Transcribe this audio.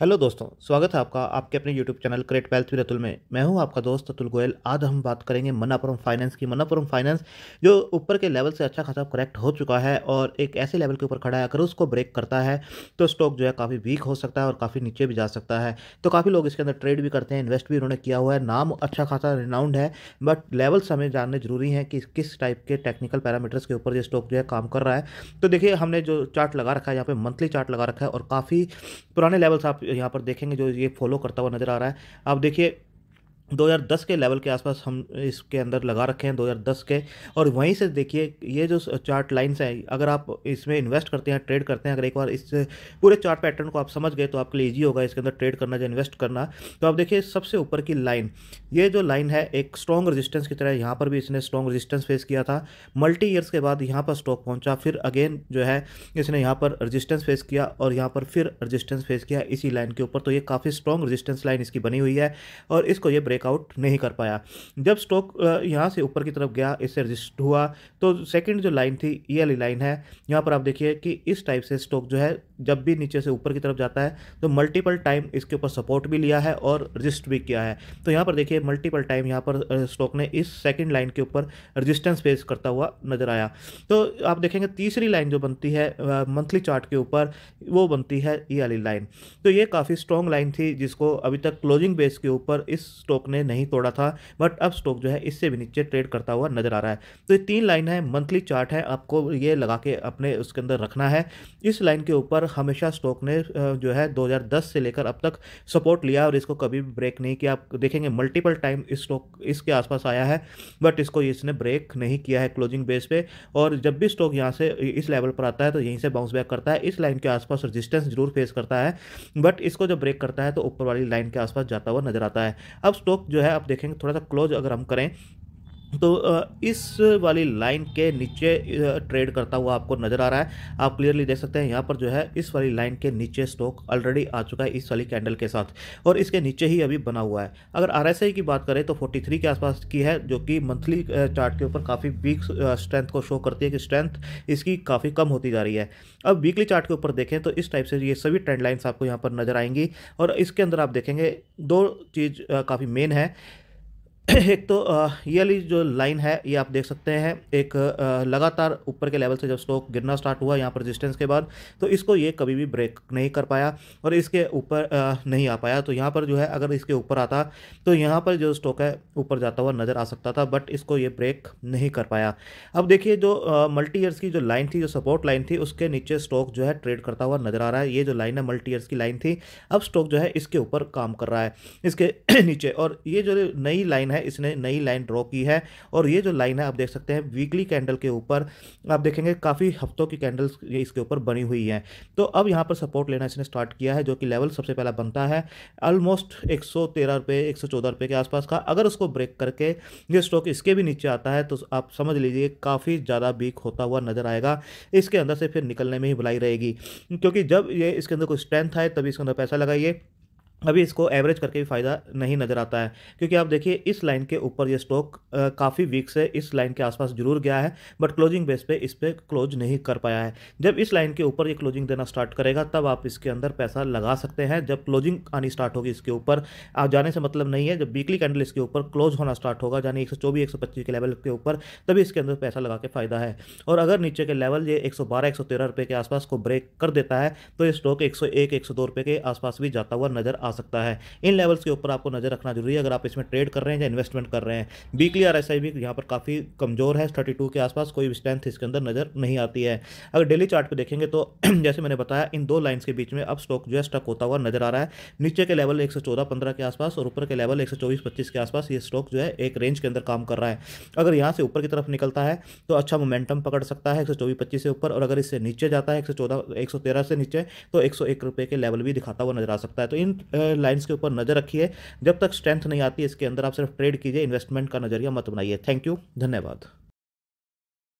hello दोस्तों स्वागत है आपका आपके अपने YouTube channel create wealth with Atul में मैं हूं आपका दोस्त अतुल गोयल आज हम बात करेंगे मनापुरम फाइनेंस की मनापुरम फाइनेंस जो ऊपर के लेवल से अच्छा खासा करेक्ट हो चुका है और एक ऐसे लेवल के ऊपर खड़ा है अगर उसको ब्रेक करता है तो स्टॉक जो है काफ़ी वीक हो सकता है और काफ़ी नीचे भी जा सकता है तो काफ़ी लोग इसके अंदर ट्रेड भी करते हैं इन्वेस्ट भी उन्होंने किया हुआ है नाम अच्छा खासा रिनाउंड है बट लेवल्स हमें जानने जरूरी है कि किस टाइप के टेक्निकल पैरामीटर्स के ऊपर ये स्टॉक जो है काम कर रहा है तो देखिए हमने जो चार्ट लगा रखा है यहाँ पर मंथली चार्ट लगा रखा है और काफ़ी पुराने लेवल्स आप यहाँ पर देखेंगे जो ये फॉलो करता हुआ नज़र आ रहा है आप देखिए 2010 के लेवल के आसपास हम इसके अंदर लगा रखे हैं 2010 के और वहीं से देखिए ये जो चार्ट लाइंस हैं अगर आप इसमें इन्वेस्ट करते हैं ट्रेड करते हैं अगर एक बार इस पूरे चार्ट पैटर्न को आप समझ गए तो आपके लिए ईजी होगा इसके अंदर ट्रेड करना या इन्वेस्ट करना तो आप देखिए सबसे ऊपर की लाइन ये जो लाइन है एक स्ट्रॉन्ग रजिस्टेंस की तरह यहाँ पर भी इसने स्ट्रॉन्ग रजिस्टेंस फेस किया था मल्टी ईयर्स के बाद यहाँ पर स्टॉक पहुँचा फिर अगेन जो है इसने यहाँ पर रजिस्टेंस फेस किया और यहाँ पर फिर रजिस्टेंस फेस किया इसी लाइन के ऊपर तो ये काफ़ी स्ट्रॉन्ग रजिस्टेंस लाइन इसकी बनी हुई है और इसको ये ब्रेक ब्रेकआउट नहीं कर पाया जब स्टॉक यहाँ से ऊपर की तरफ गया इससे रजिस्ट हुआ तो सेकंड जो लाइन थी ये वाली लाइन है यहाँ पर आप देखिए कि इस टाइप से स्टॉक जो है जब भी नीचे से ऊपर की तरफ जाता है तो मल्टीपल टाइम इसके ऊपर सपोर्ट भी लिया है और रजिस्ट भी किया है तो यहाँ पर देखिए मल्टीपल टाइम यहाँ पर स्टॉक ने इस सेकेंड लाइन के ऊपर रजिस्टेंस फेस करता हुआ नजर आया तो आप देखेंगे तीसरी लाइन जो बनती है मंथली चार्ट के ऊपर वो बनती है ये वाली लाइन तो ये काफ़ी स्ट्रॉन्ग लाइन थी जिसको अभी तक क्लोजिंग बेस के ऊपर इस स्टॉक ने नहीं तोड़ा था बट अब स्टॉक जो है इससे भी नीचे ट्रेड करता हुआ नजर आ रहा है तो ये तीन लाइन है मंथली चार्ट है आपको ये लगा के अपने उसके अंदर रखना है इस लाइन के ऊपर हमेशा स्टॉक ने जो है 2010 से लेकर अब तक सपोर्ट लिया और इसको कभी ब्रेक नहीं किया आप देखेंगे मल्टीपल टाइम इस स्टॉक इसके आसपास आया है बट इसको इसने ब्रेक नहीं किया है क्लोजिंग बेस पे और जब भी स्टॉक यहाँ से इस लेवल पर आता है तो यहीं से बाउंस बैक करता है इस लाइन के आसपास रजिस्टेंस जरूर फेस करता है बट इसको जब ब्रेक करता है तो ऊपर वाली लाइन के आसपास जाता हुआ नजर आता है अब स्टॉक लोग जो है आप देखेंगे थोड़ा सा क्लोज अगर हम करें तो इस वाली लाइन के नीचे ट्रेड करता हुआ आपको नज़र आ रहा है आप क्लियरली देख सकते हैं यहाँ पर जो है इस वाली लाइन के नीचे स्टॉक ऑलरेडी आ चुका है इस वाली कैंडल के साथ और इसके नीचे ही अभी बना हुआ है अगर आर की बात करें तो 43 के आसपास की है जो कि मंथली चार्ट के ऊपर काफ़ी वीक स्ट्रेंथ को शो करती है कि स्ट्रेंथ इसकी काफ़ी कम होती जा रही है अब वीकली चार्ट के ऊपर देखें तो इस टाइप से ये सभी ट्रेंड लाइन्स आपको यहाँ पर नज़र आएंगी और इसके अंदर आप देखेंगे दो चीज़ काफ़ी मेन है एक तो ये वाली जो लाइन है ये आप देख सकते हैं एक लगातार ऊपर के लेवल से जब स्टॉक गिरना स्टार्ट हुआ यहाँ पर रेजिस्टेंस के बाद तो इसको ये कभी भी ब्रेक नहीं कर पाया और इसके ऊपर नहीं आ पाया तो यहाँ पर जो है अगर इसके ऊपर आता तो यहाँ पर जो स्टॉक है ऊपर जाता हुआ नज़र आ सकता था बट इसको ये ब्रेक नहीं कर पाया अब देखिए जो मल्टी ईयर्स की जो लाइन थी जो सपोर्ट लाइन थी उसके नीचे स्टॉक जो है ट्रेड करता हुआ नज़र आ रहा है ये जो लाइन है मल्टी ईयर्स की लाइन थी अब स्टॉक जो है इसके ऊपर काम कर रहा है इसके नीचे और ये जो नई लाइन है है इसने नई लाइन ड्रॉ की है और ये जो लाइन है आप देख सकते हैं वीकली कैंडल के ऊपर आप देखेंगे काफ़ी हफ्तों की कैंडल्स इसके ऊपर बनी हुई हैं तो अब यहाँ पर सपोर्ट लेना इसने स्टार्ट किया है जो कि लेवल सबसे पहला बनता है ऑलमोस्ट एक सौ तेरह के आसपास का अगर उसको ब्रेक करके ये स्टॉक इसके भी नीचे आता है तो आप समझ लीजिए काफ़ी ज़्यादा वीक होता हुआ नजर आएगा इसके अंदर से फिर निकलने में ही भलाई रहेगी क्योंकि जब ये इसके अंदर कोई स्ट्रेंथ है तभी इसके अंदर पैसा लगाइए अभी इसको एवरेज करके भी फ़ायदा नहीं नज़र आता है क्योंकि आप देखिए इस लाइन के ऊपर ये स्टॉक काफ़ी वीक से इस लाइन के आसपास जरूर गया है बट क्लोजिंग बेस पे इस पर क्लोज नहीं कर पाया है जब इस लाइन के ऊपर ये क्लोजिंग देना स्टार्ट करेगा तब आप इसके अंदर पैसा लगा सकते हैं जब क्लोजिंग आनी स्टार्ट होगी इसके ऊपर आप जाने से मतलब नहीं है जब वीकली कैंडल इसके ऊपर क्लोज होना स्टार्ट होगा यानी एक सौ के लेवल के ऊपर तभी इसके अंदर पैसा लगा के फ़ायदा है और अगर नीचे के लेवल ये एक सौ रुपये के आसपास को ब्रेक कर देता है तो ये स्टॉक एक सौ एक के आसपास भी जाता हुआ नज़र आ सकता है इन लेवल्स के ऊपर आपको नजर रखना जरूरी है अगर आप इसमें ट्रेड कर रहे हैं या इन्वेस्टमेंट कर रहे हैं वीकली आर एस आई भी यहाँ पर काफ़ी कमजोर है थर्टी के आसपास कोई स्ट्रेंथ इसके अंदर नजर नहीं आती है अगर डेली चार्ट पर देखेंगे तो जैसे मैंने बताया इन दो लाइन्स के बीच में अब स्टॉक जो है स्टक होता हुआ नजर आ रहा है नीचे के लेवल एक सौ के आसपास और ऊपर के लेवल एक सौ के आसपास ये स्टॉक जो है एक रेंज के अंदर काम कर रहा है अगर यहाँ से ऊपर की तरफ निकलता है तो अच्छा मोमेंटम पकड़ सकता है एक सौ से ऊपर और अगर इससे नीचे जाता है एक सौ से नीचे तो एक सौ के लेवल भी दिखाता हुआ नजर आ सकता है तो इन लाइन्स के ऊपर नज़र रखिए जब तक स्ट्रेंथ नहीं आती इसके अंदर आप सिर्फ ट्रेड कीजिए इन्वेस्टमेंट का नज़रिया मत बनाइए थैंक यू धन्यवाद